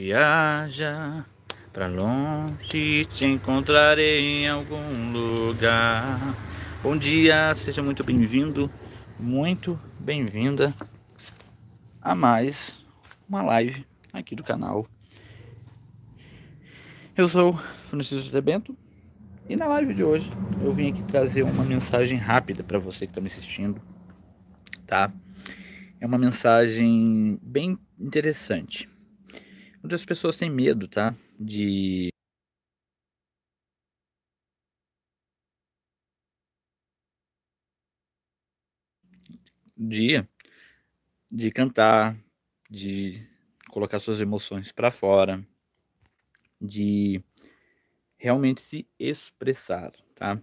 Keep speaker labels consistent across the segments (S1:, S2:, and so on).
S1: Viaja para longe, te encontrarei em algum lugar. Bom dia, seja muito bem-vindo, muito bem-vinda a mais uma live aqui do canal. Eu sou Francisco Bento e na live de hoje eu vim aqui trazer uma mensagem rápida para você que está me assistindo, tá? É uma mensagem bem interessante Muitas pessoas têm medo, tá? De dia de cantar, de colocar suas emoções para fora, de realmente se expressar, tá?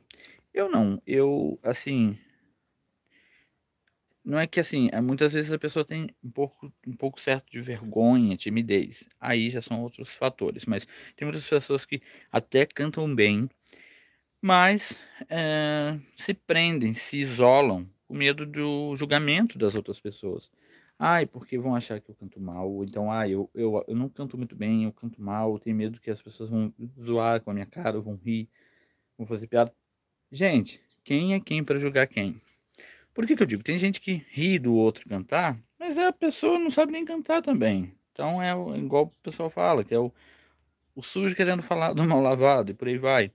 S1: Eu não, eu assim, não é que assim, eh, muitas vezes a pessoa tem um pouco, um pouco certo de vergonha, timidez. Aí já são outros fatores. Mas tem muitas pessoas que até cantam bem, mas é, se prendem, se isolam com medo do julgamento das outras pessoas. Ai, porque vão achar que eu canto mal, ou então, ai, eu, eu, eu não canto muito bem, eu canto mal, eu tenho medo que as pessoas vão zoar com a minha cara, vão rir, vão fazer piada. Gente, quem é quem para julgar quem? Por que, que eu digo? Tem gente que ri do outro cantar, mas a pessoa não sabe nem cantar também. Então é igual o pessoal fala, que é o, o sujo querendo falar do mal lavado e por aí vai.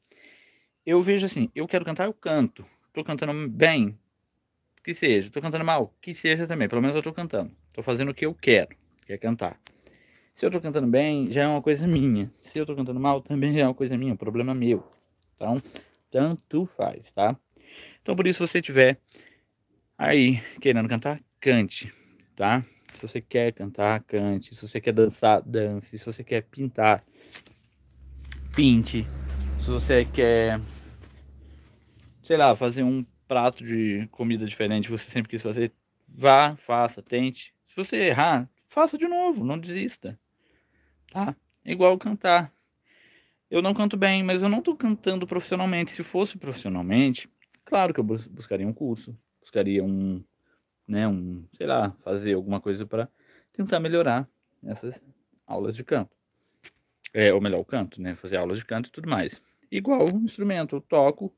S1: Eu vejo assim, eu quero cantar, eu canto. Tô cantando bem, que seja. Tô cantando mal, que seja também. Pelo menos eu tô cantando. Tô fazendo o que eu quero, que é cantar. Se eu tô cantando bem, já é uma coisa minha. Se eu tô cantando mal, também já é uma coisa minha, um problema meu. Então, tanto faz, tá? Então, por isso, se você tiver Aí, querendo cantar, cante, tá? Se você quer cantar, cante. Se você quer dançar, dance. Se você quer pintar, pinte. Se você quer, sei lá, fazer um prato de comida diferente, você sempre quis fazer, vá, faça, tente. Se você errar, faça de novo, não desista. Tá? É igual cantar. Eu não canto bem, mas eu não tô cantando profissionalmente. Se fosse profissionalmente, claro que eu buscaria um curso, buscaria um, né, um, sei lá, fazer alguma coisa para tentar melhorar essas aulas de canto. É, ou melhor, o canto, né? Fazer aulas de canto e tudo mais. Igual um instrumento, eu toco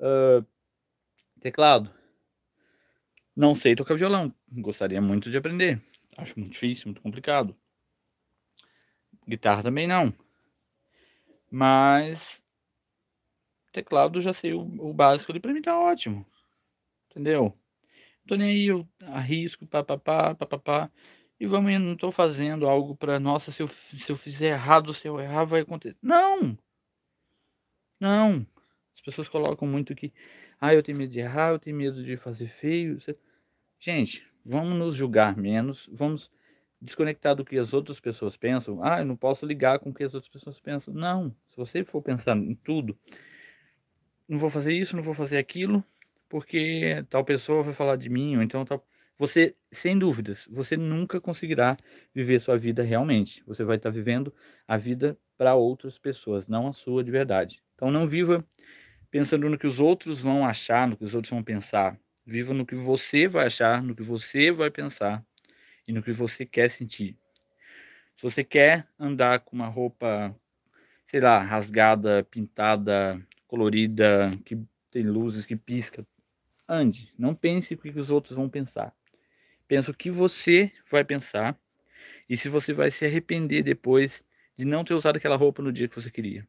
S1: uh, teclado. Não sei tocar violão, gostaria muito de aprender. Acho muito difícil, muito complicado. Guitarra também não. Mas teclado já sei o, o básico ali, para mim tá ótimo entendeu? Tô nem aí, eu arrisco, papapá, papapá. E vamos, não tô fazendo algo para nossa, se eu, se eu fizer errado, se eu errar, vai acontecer. Não! Não! As pessoas colocam muito que, ah, eu tenho medo de errar, eu tenho medo de fazer feio. Gente, vamos nos julgar menos, vamos desconectar do que as outras pessoas pensam. Ah, eu não posso ligar com o que as outras pessoas pensam. Não, se você for pensar em tudo, não vou fazer isso, não vou fazer aquilo, porque tal pessoa vai falar de mim, ou então tal. Você, sem dúvidas, você nunca conseguirá viver sua vida realmente. Você vai estar tá vivendo a vida para outras pessoas, não a sua de verdade. Então não viva pensando no que os outros vão achar, no que os outros vão pensar. Viva no que você vai achar, no que você vai pensar e no que você quer sentir. Se você quer andar com uma roupa, sei lá, rasgada, pintada, colorida, que tem luzes, que pisca, ande. Não pense o que os outros vão pensar. Pensa o que você vai pensar e se você vai se arrepender depois de não ter usado aquela roupa no dia que você queria.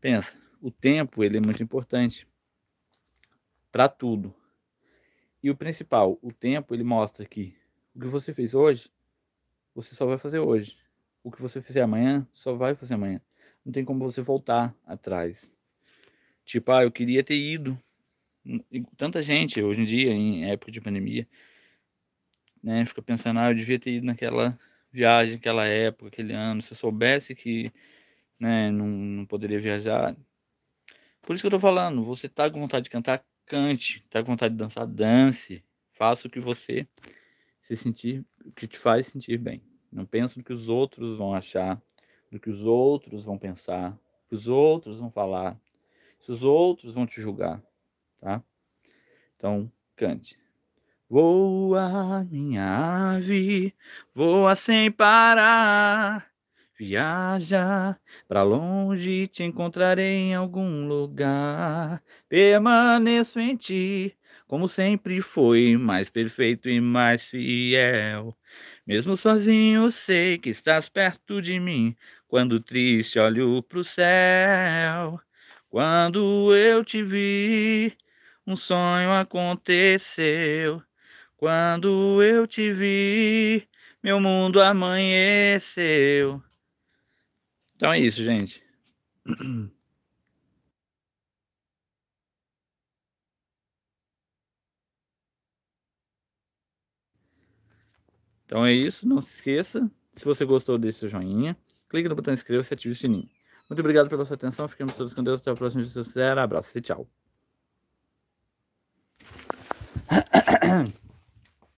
S1: Pensa, o tempo ele é muito importante para tudo. E o principal, o tempo ele mostra que o que você fez hoje, você só vai fazer hoje. O que você fizer amanhã, só vai fazer amanhã. Não tem como você voltar atrás. Tipo, ah, eu queria ter ido tanta gente hoje em dia, em época de pandemia, né, fica pensando, ah, eu devia ter ido naquela viagem, naquela época, aquele ano, se eu soubesse que né, não, não poderia viajar. Por isso que eu tô falando, você tá com vontade de cantar, cante, tá com vontade de dançar, dance, faça o que você se sentir, o que te faz sentir bem. Não pensa no que os outros vão achar, no que os outros vão pensar, no que os outros vão falar, se os outros vão te julgar tá? Então, cante. Voa, minha ave, voa sem parar. Viaja para longe, te encontrarei em algum lugar. Permaneço em ti, como sempre foi, mais perfeito e mais fiel. Mesmo sozinho, sei que estás perto de mim. Quando triste, olho pro céu. Quando eu te vi, um sonho aconteceu quando eu te vi, meu mundo amanheceu. Então é isso, gente. Então é isso, não se esqueça. Se você gostou, deixe seu joinha. Clique no botão inscreva-se e ative o sininho. Muito obrigado pela sua atenção. Fiquemos todos com Deus. Até o próximo vídeo. Se você quiser, abraço e tchau.